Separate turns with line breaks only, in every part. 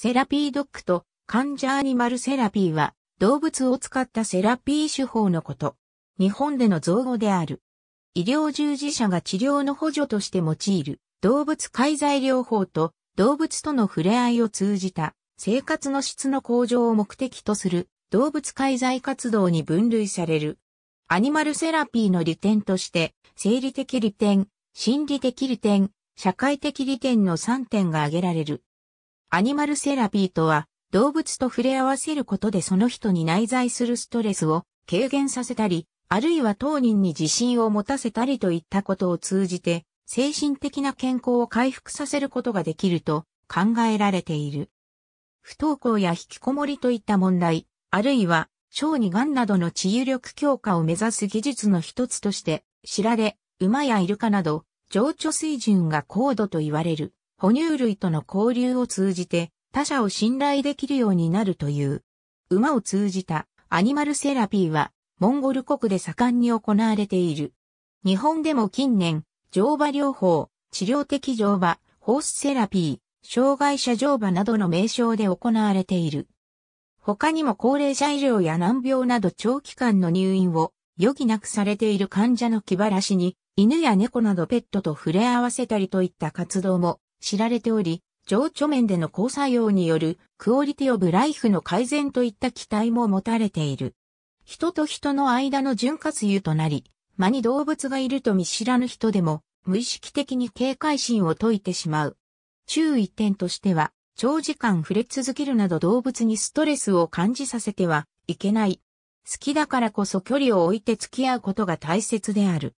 セラピードッグと患者アニマルセラピーは動物を使ったセラピー手法のこと。日本での造語である。医療従事者が治療の補助として用いる動物介在療法と動物との触れ合いを通じた生活の質の向上を目的とする動物介在活動に分類される。アニマルセラピーの利点として生理的利点、心理的利点、社会的利点の3点が挙げられる。アニマルセラピーとは、動物と触れ合わせることでその人に内在するストレスを軽減させたり、あるいは当人に自信を持たせたりといったことを通じて、精神的な健康を回復させることができると考えられている。不登校や引きこもりといった問題、あるいは小児癌などの治癒力強化を目指す技術の一つとして、知られ、馬やイルカなど、情緒水準が高度と言われる。哺乳類との交流を通じて他者を信頼できるようになるという。馬を通じたアニマルセラピーはモンゴル国で盛んに行われている。日本でも近年、乗馬療法、治療的乗馬、ホースセラピー、障害者乗馬などの名称で行われている。他にも高齢者医療や難病など長期間の入院を余儀なくされている患者の気晴らしに、犬や猫などペットと触れ合わせたりといった活動も知られており、情緒面での交作用によるクオリティオブライフの改善といった期待も持たれている。人と人の間の潤滑油となり、間に動物がいると見知らぬ人でも無意識的に警戒心を解いてしまう。注意点としては、長時間触れ続けるなど動物にストレスを感じさせてはいけない。好きだからこそ距離を置いて付き合うことが大切である。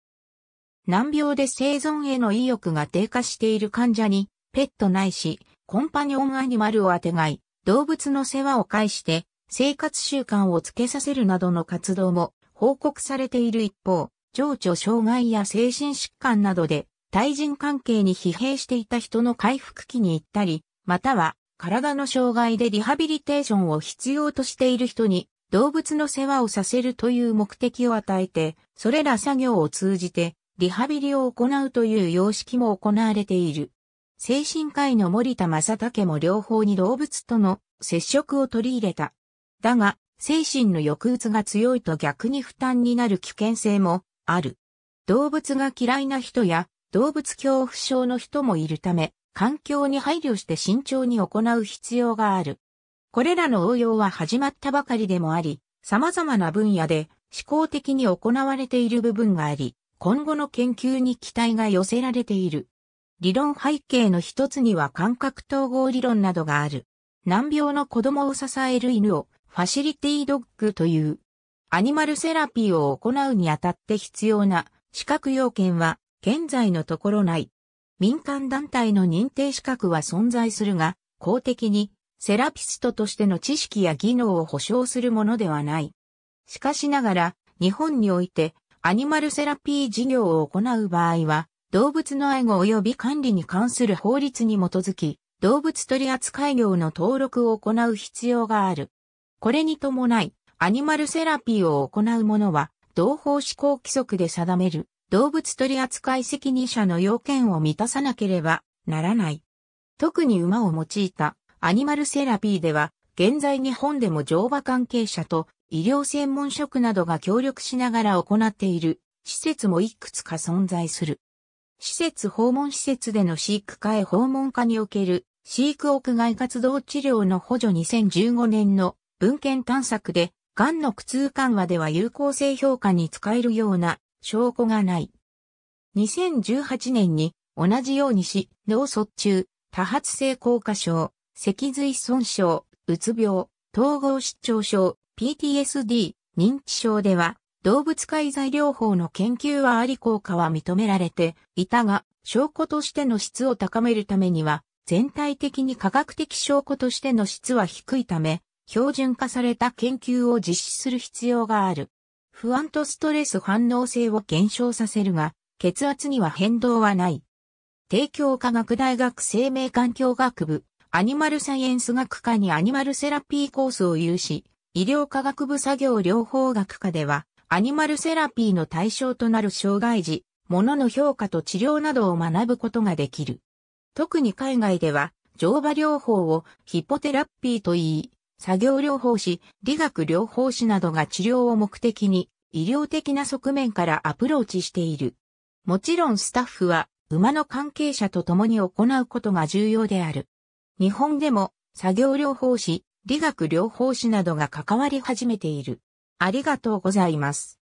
難病で生存への意欲が低下している患者に、ペットないし、コンパニオンアニマルをあてがい、動物の世話を介して、生活習慣をつけさせるなどの活動も報告されている一方、情緒障害や精神疾患などで、対人関係に疲弊していた人の回復期に行ったり、または体の障害でリハビリテーションを必要としている人に動物の世話をさせるという目的を与えて、それら作業を通じてリハビリを行うという様式も行われている。精神科医の森田正武も両方に動物との接触を取り入れた。だが、精神の抑うつが強いと逆に負担になる危険性もある。動物が嫌いな人や動物恐怖症の人もいるため、環境に配慮して慎重に行う必要がある。これらの応用は始まったばかりでもあり、様々な分野で思考的に行われている部分があり、今後の研究に期待が寄せられている。理論背景の一つには感覚統合理論などがある。難病の子供を支える犬をファシリティドッグという。アニマルセラピーを行うにあたって必要な資格要件は現在のところない。民間団体の認定資格は存在するが、公的にセラピストとしての知識や技能を保障するものではない。しかしながら、日本においてアニマルセラピー事業を行う場合は、動物の愛護及び管理に関する法律に基づき、動物取扱業の登録を行う必要がある。これに伴い、アニマルセラピーを行う者は、同法施行規則で定める動物取扱責任者の要件を満たさなければならない。特に馬を用いたアニマルセラピーでは、現在日本でも乗馬関係者と医療専門職などが協力しながら行っている施設もいくつか存在する。施設訪問施設での飼育科へ訪問科における飼育屋外活動治療の補助2015年の文献探索で、がんの苦痛緩和では有効性評価に使えるような証拠がない。2018年に同じようにし、脳卒中、多発性硬化症、脊髄損傷、うつ病、統合失調症、PTSD、認知症では、動物介在療法の研究はあり効果は認められていたが、証拠としての質を高めるためには、全体的に科学的証拠としての質は低いため、標準化された研究を実施する必要がある。不安とストレス反応性を減少させるが、血圧には変動はない。帝京科学大学生命環境学部、アニマルサイエンス学科にアニマルセラピーコースを有し、医療科学部作業療法学科では、アニマルセラピーの対象となる障害児、ものの評価と治療などを学ぶことができる。特に海外では、乗馬療法をヒポテラピーと言い、作業療法士、理学療法士などが治療を目的に、医療的な側面からアプローチしている。もちろんスタッフは、馬の関係者と共に行うことが重要である。日本でも、作業療法士、理学療法士などが関わり始めている。ありがとうございます。